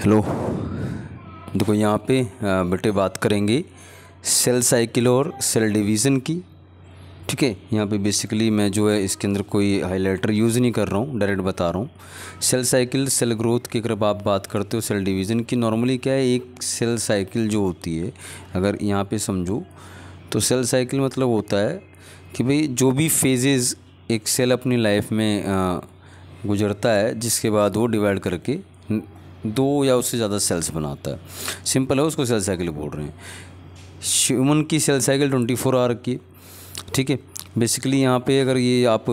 hello देखो यहाँ पे बेटे बात करेंगे सेल साइकिल और सेल डिवीज़न की ठीक है यहाँ पे बेसिकली मैं जो है इसके अंदर कोई हाईलाइटर यूज़ नहीं कर रहा हूँ डायरेक्ट बता रहा हूँ सेल साइकिल सेल ग्रोथ की अगर आप बात करते हो सेल डिवीज़न की नॉर्मली क्या है एक सेल साइकिल जो होती है अगर यहाँ पे समझो तो सेल साइकिल मतलब होता है कि भाई जो भी फेजेज़ एक सेल अपनी लाइफ में गुजरता है जिसके बाद वो डिवाइड करके दो या उससे ज़्यादा सेल्स बनाता है सिंपल है उसको सेल साइकिल बोल रहे हैं ह्यूमन की cell cycle twenty four hour की ठीक है बेसिकली यहाँ पे अगर ये आप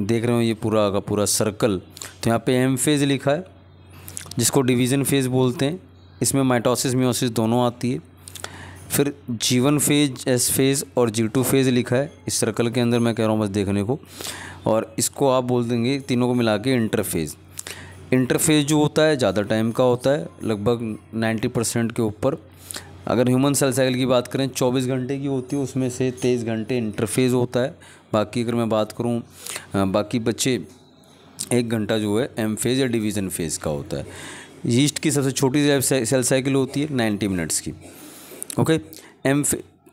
देख रहे हो ये पूरा का पूरा सर्कल तो यहाँ पे एम फेज़ लिखा है जिसको डिवीज़न फेज़ बोलते हैं इसमें माइटोसिस म्योसिस दोनों आती है फिर जीवन फेज एस फेज़ और जी टू फेज़ लिखा है इस सर्कल के अंदर मैं कह रहा हूँ बस देखने को और इसको आप बोल देंगे तीनों को मिला के इंटरफेज़ इंटरफेस जो होता है ज़्यादा टाइम का होता है लगभग 90 परसेंट के ऊपर अगर ह्यूमन सेल साइकिल की बात करें 24 घंटे की होती है उसमें से तेईस घंटे इंटरफेस होता है बाकी अगर मैं बात करूँ बाकी बच्चे एक घंटा जो है एम फेज़ या डिवीज़न फेज़ का होता है यीस्ट की सबसे छोटी सेल साइकिल होती है नाइन्टी मिनट्स की ओके एम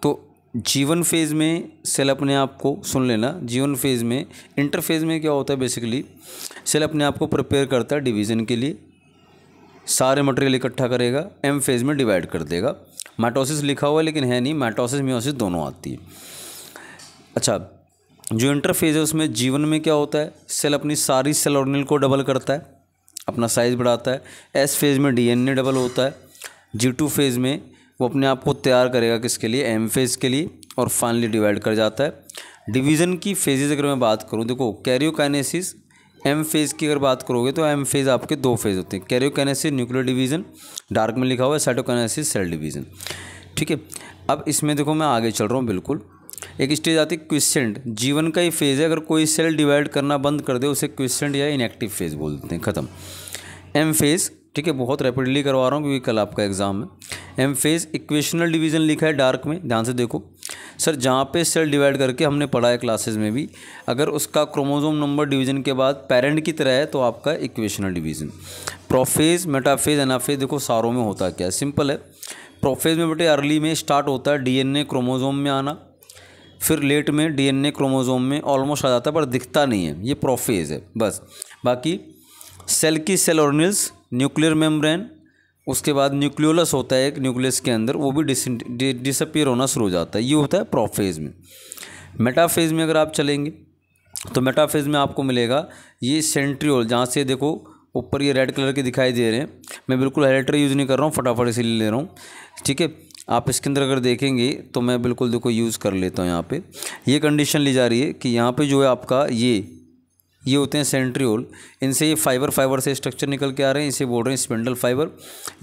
तो जीवन फेज़ में सेल अपने आप को सुन लेना जीवन फेज़ में इंटरफेज़ में क्या होता है बेसिकली सेल अपने आप को प्रिपेयर करता है डिवीज़न के लिए सारे मटेरियल इकट्ठा करेगा एम फेज में डिवाइड कर देगा माइटोसिस लिखा हुआ है लेकिन है नहीं माइटोसिस म्योसिस दोनों आती है अच्छा जो इंटरफेज है उसमें जीवन में क्या होता है सेल अपनी सारी सेल ऑर्गेनल को डबल करता है अपना साइज बढ़ाता है एस फेज में डीएनए डबल होता है जी टू फेज़ में वो अपने आप को तैयार करेगा किसके लिए एम फेज़ के लिए और फाइनली डिवाइड कर जाता है डिवीज़न की फेजेज अगर मैं बात करूँ देखो कैरियोकाइनेसिस एम फेज़ की अगर बात करोगे तो एम फेज़ आपके दो फेज़ होते हैं कैरियोकेनेसिस न्यूक्लियर डिवीज़न डार्क में लिखा हुआ है साइटोकेनेसिस सेल डिवीज़न ठीक है अब इसमें देखो मैं आगे चल रहा हूँ बिल्कुल एक स्टेज आती है क्वेश्चेंट जीवन का ही फेज़ है अगर कोई सेल डिवाइड करना बंद कर दे उसे क्वेश्चेंट या इनएक्टिव फेज़ बोल देते हैं ख़त्म एम फेज़ ठीक है बहुत रैपिडली करवा रहा हूँ क्योंकि कल आपका एग्ज़ाम है एम फेज़ इक्वेशनल डिवीज़न लिखा है डार्क में ध्यान से देखो सर जहाँ पे सेल डिवाइड करके हमने पढ़ा है क्लासेस में भी अगर उसका क्रोमोजोम नंबर डिवीजन के बाद पेरेंट की तरह है तो आपका equational division prophase metaphase anaphase देखो सारों में होता क्या है सिंपल है प्रोफेज में बेटे अर्ली में स्टार्ट होता है डी क्रोमोजोम में आना फिर लेट में डी क्रोमोजोम में ऑलमोस्ट आ जाता है पर दिखता नहीं है ये प्रोफेज है बस बाकी सेल की सेल न्यूक्लियर मेम्ब्रेन उसके बाद न्यूक्लियोलस होता है एक न्यूक्लियस के अंदर वो भी डिसअपियर होना शुरू हो जाता है ये होता है प्रोफेज में मेटाफेज में अगर आप चलेंगे तो मेटाफेज में आपको मिलेगा ये सेंट्रियोल जहाँ से देखो ऊपर ये रेड कलर के दिखाई दे रहे हैं मैं बिल्कुल हाइलाइटर यूज़ नहीं कर रहा हूँ फटाफट इसी ले रहा हूँ ठीक है आप इसके अंदर अगर देखेंगे तो मैं बिल्कुल देखो यूज़ कर लेता हूँ यहाँ पे ये कंडीशन ली जा रही है कि यहाँ पे जो है आपका ये ये होते हैं सेंट्रियोल इनसे ये फाइबर फाइबर से स्ट्रक्चर निकल के आ रहे हैं इसे बोल रहे हैं स्पेंडल फाइबर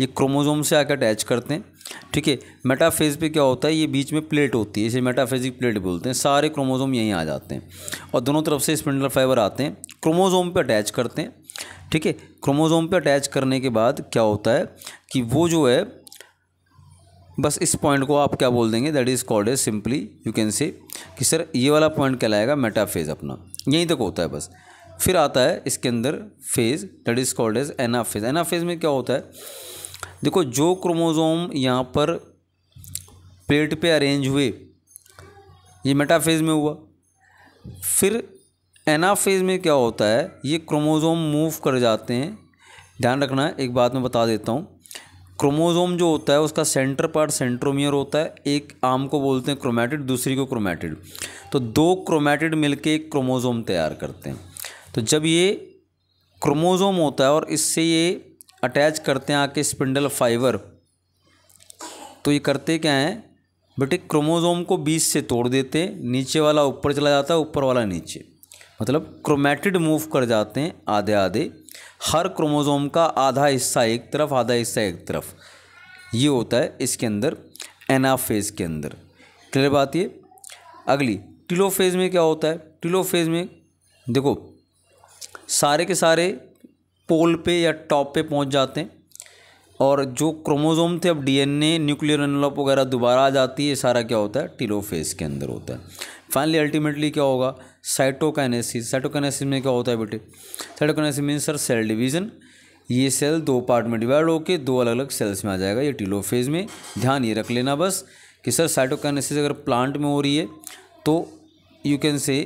ये क्रोमोजोम से आकर अटैच करते हैं ठीक है मेटाफेज पे क्या होता है ये बीच में प्लेट होती है इसे मेटाफेजिक प्लेट बोलते हैं सारे क्रोमोजोम यहीं आ जाते हैं और दोनों तरफ से स्पेंडल फाइबर आते हैं क्रोमोजोम पर अटैच करते हैं ठीक है क्रोमोजोम पर अटैच करने के बाद क्या होता है कि वो जो है बस इस पॉइंट को आप क्या बोल देंगे that is called as simply you can say कि सर ये वाला पॉइंट कहलाएगा मेटाफेज अपना यहीं तक होता है बस फिर आता है इसके अंदर phase that is called as anaphase anaphase में क्या होता है देखो जो क्रोमोज़ोम यहाँ पर प्लेट पे अरेंज हुए ये मेटाफेज में हुआ फिर एनाफेज में क्या होता है ये क्रोमोज़ोम मूव कर जाते हैं ध्यान रखना है एक बात मैं बता देता हूँ क्रोमोज़ोम जो होता है उसका सेंटर पार्ट सेंट्रोमियर होता है एक आम को बोलते हैं क्रोमैटिड दूसरी को क्रोमैटिड तो दो क्रोमैटिड मिलके एक क्रोमोज़ोम तैयार करते हैं तो जब ये क्रोमोज़ोम होता है और इससे ये अटैच करते हैं आके स्पिंडल फाइबर तो ये करते क्या हैं बेटे क्रोमोज़ोम को बीच से तोड़ देते नीचे वाला ऊपर चला जाता है ऊपर वाला नीचे मतलब क्रोमेटिड मूव कर जाते हैं आधे आधे हर क्रोमोज़ोम का आधा हिस्सा एक तरफ आधा हिस्सा एक तरफ ये होता है इसके अंदर एनाफेज के अंदर क्लियर बात ये अगली टिलोफेज में क्या होता है टिलोफेज में देखो सारे के सारे पोल पे या टॉप पे पहुंच जाते हैं और जो क्रोमोसोम थे अब डीएनए न्यूक्लियर एनलॉप वगैरह दोबारा आ जाती है सारा क्या होता है टीलोफेज के अंदर होता है फाइनली अल्टीमेटली क्या होगा साइटोकाइनेसिस साइटोकाइनेसिस में क्या होता है बेटे cytokinesis mean sir cell division ये सेल दो पार्ट में डिवाइड होकर दो अलग अलग सेल्स में आ जाएगा ये टीलोफेज में ध्यान ये रख लेना बस कि सर साइटोकाइनेसिस अगर प्लांट में हो रही है तो यू कैन से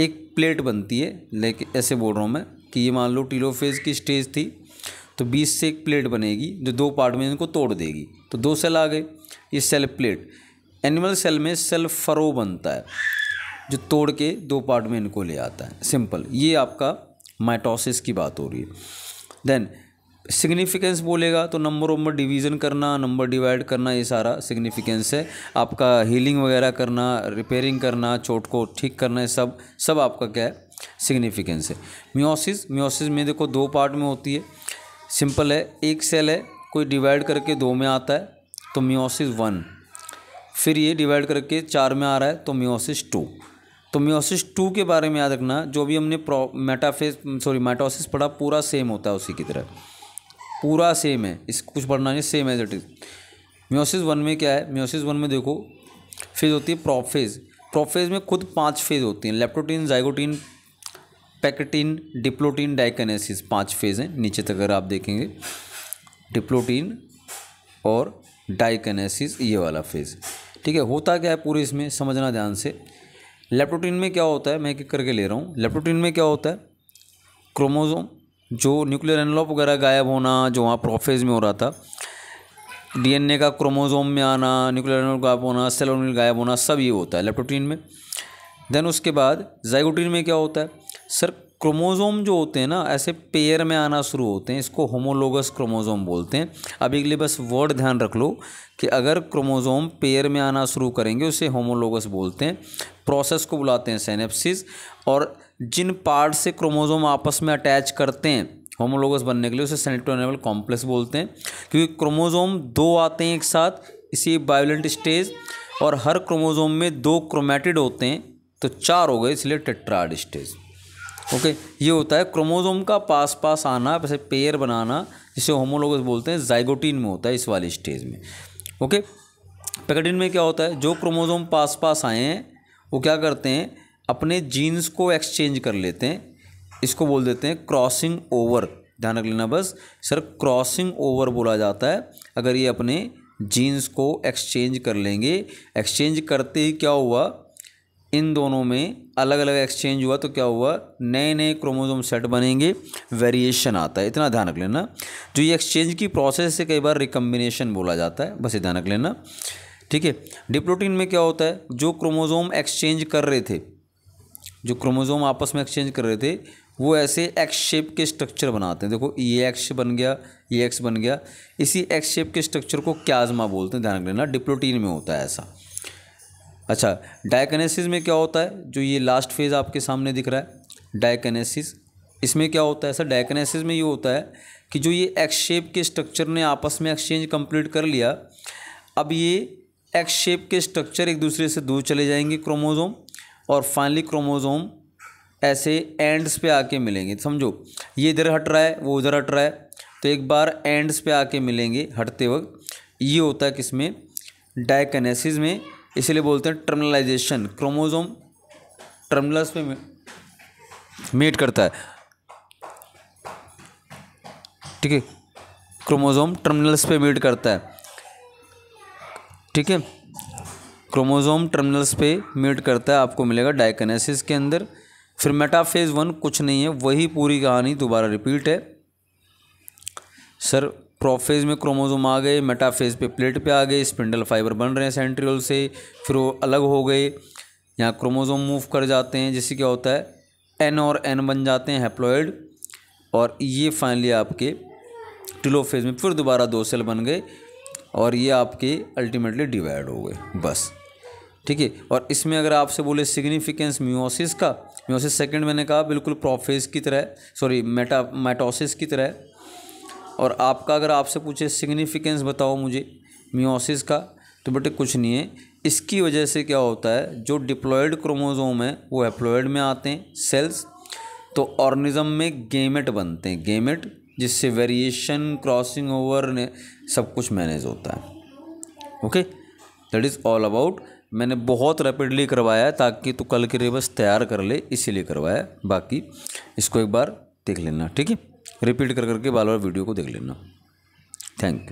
एक प्लेट बनती है लेकिन ऐसे बोल रहा हूँ मैं कि ये मान लो टीलोफेज की स्टेज थी तो बीस से एक प्लेट बनेगी जो दो पार्ट में इनको तोड़ देगी तो दो सेल आ गए ये सेल प्लेट एनिमल सेल में सेल फरो बनता है जो तोड़ के दो पार्ट में इनको ले आता है सिंपल ये आपका माइटोसिस की बात हो रही है देन सिग्निफिकेंस बोलेगा तो नंबर ओवर डिवीज़न करना नंबर डिवाइड करना ये सारा सिग्निफिकेंस है आपका हीलिंग वगैरह करना रिपेयरिंग करना चोट को ठीक करना है सब सब आपका क्या है सिग्निफिकेंस है म्योसिस म्योसिस में देखो दो पार्ट में होती है सिंपल है एक सेल है कोई डिवाइड करके दो में आता है तो म्योसिस वन फिर ये डिवाइड करके चार में आ रहा है तो म्योसिस टू तो म्योसिस टू के बारे में याद रखना जो भी हमने प्रो मेटाफेज सॉरी मेटोसिस पढ़ा पूरा सेम होता है उसी की तरह पूरा सेम है इस कुछ पढ़ना नहीं same as it is meiosis one में क्या है म्योसिस वन में देखो फेज होती है प्रोफेज प्रोफेज में खुद पांच फेज होती हैं leptotene zygotene pachytene diplotene diakinesis पांच फेज हैं नीचे तक अगर आप देखेंगे डिप्लोटीन और डाइकनेसिस ये वाला फेज ठीक है होता क्या है पूरे इसमें समझना ध्यान से लेप्टोटीन में क्या होता है मैं एक करके ले रहा हूँ लेप्टोटीन में क्या होता है क्रोमोजोम जो न्यूक्लियर एनलॉप वगैरह गायब होना जो वहाँ प्रोफेज में हो रहा था डीएनए का क्रोमोजोम में आना न्यूक्लियर एनलॉप गायब होना सेलोनिल गायब होना सब ये होता है लेप्टोटीन में देन उसके बाद जाइगोटीन में क्या होता है सर क्रोमोज़ोम जो होते हैं ना ऐसे पेयर में आना शुरू होते हैं इसको होमोलोगस क्रोमोज़ोम बोलते हैं अभी के लिए बस वर्ड ध्यान रख लो कि अगर क्रोमोज़ोम पेयर में आना शुरू करेंगे उसे होमोलोगस बोलते हैं प्रोसेस को बुलाते हैं सैनेप्सिस और जिन पार्ट से क्रोमोज़ोम आपस में अटैच करते हैं होमोलोगस बनने के लिए उसे सेनेटोनेबल कॉम्प्लेक्स बोलते हैं क्योंकि क्रोमोज़ोम दो आते हैं एक साथ इसी बायोलेंट स्टेज और हर क्रोमोज़ोम में दो क्रोमेटिड होते हैं तो चार हो गए इसलिए टेट्राड स्टेज ओके ये होता है क्रोमोजोम का पास पास आना वैसे पेयर बनाना जिसे होमोलोगस बोलते हैं जाइगोटीन में होता है इस वाली स्टेज में ओके पैकेटिन में क्या होता है जो क्रोमोजोम पास पास आए हैं वो क्या करते हैं अपने जीन्स को एक्सचेंज कर लेते हैं इसको बोल देते हैं क्रॉसिंग ओवर ध्यान रख लेना बस सर क्रॉसिंग ओवर बोला जाता है अगर ये अपने जीन्स को एक्सचेंज कर लेंगे एक्सचेंज करते ही क्या हुआ इन दोनों में अलग अलग एक्सचेंज हुआ तो क्या हुआ नए नए क्रोमोजोम सेट बनेंगे वेरिएशन आता है इतना ध्यान रख लेना जो ये एक्सचेंज की प्रोसेस से कई बार रिकम्बिनेशन बोला जाता है बस ये ध्यान रख लेना ठीक है डिप्रोटीन में क्या होता है जो क्रोमोजोम एक्सचेंज कर रहे थे जो क्रोमोजोम आपस में एक्सचेंज कर रहे थे वो ऐसे एक्स शेप के स्ट्रक्चर बनाते हैं देखो ये एक्स बन गया ये एक्स बन गया इसी एक्स शेप के स्ट्रक्चर को क्याजमा बोलते हैं ध्यान रख लेना डिप्रोटीन में होता है ऐसा अच्छा डायकनेसिस में क्या होता है जो ये लास्ट फेज़ आपके सामने दिख रहा है डायकनेसिस इसमें क्या होता है सर डायकनेसिस में ये होता है कि जो ये एक्स शेप के स्ट्रक्चर ने आपस में एक्सचेंज कंप्लीट कर लिया अब ये एक्स शेप के स्ट्रक्चर एक दूसरे से दूर चले जाएंगे क्रोमोज़ोम और फाइनली क्रोमोज़ोम ऐसे एंड्स पे आके मिलेंगे समझो ये इधर हट रहा है वो उधर हट रहा है तो एक बार एंड्स पे आके मिलेंगे हटते वक्त ये होता है किसमें डायकनेसिस में इसीलिए बोलते हैं टर्मिनलाइजेशन क्रोमोजोम टर्मिनल्स पे मीट करता है ठीक है क्रोमोजोम टर्मिनल्स पे मीट करता है ठीक है क्रोमोजोम टर्मिनल्स पे मीट करता है आपको मिलेगा डायकनेसिस के अंदर फिर मेटाफेज वन कुछ नहीं है वही पूरी कहानी दोबारा रिपीट है सर प्रोफेज में क्रोमोजोम आ गए मेटाफेज पे प्लेट पे आ गए स्पिंडल फाइबर बन रहे हैं सेंट्रियोल से फिर वो अलग हो गए यहाँ क्रोमोजोम मूव कर जाते हैं जिससे क्या होता है एन और एन बन जाते हैं हेप्लॉयड और ये फाइनली आपके टिलोफेज में फिर दोबारा दो सेल बन गए और ये आपके अल्टीमेटली डिवाइड हो गए बस ठीक है और इसमें अगर आपसे बोले सिग्निफिकेंस म्यूसिस का म्यूसिस सेकंड मैंने कहा बिल्कुल प्रोफेज की तरह सॉरी मेटा मेटोसिस की तरह और आपका अगर आपसे पूछे सिग्निफिकेंस बताओ मुझे मियोसिस का तो बेटे कुछ नहीं है इसकी वजह से क्या होता है जो डिप्लॉयड क्रोमोजोम है वो एप्लॉयड में आते हैं सेल्स तो ऑर्गनिज्म में गेमेट बनते हैं गेमेट जिससे वेरिएशन क्रॉसिंग ओवर ने सब कुछ मैनेज होता है okay that is all about मैंने बहुत रैपिडली करवाया है ताकि तू कल के लिए बस तैयार कर ले इसीलिए करवाया बाकी इसको एक बार देख लेना ठीक है रिपीट कर करके बार बार वीडियो को देख लेना थैंक यू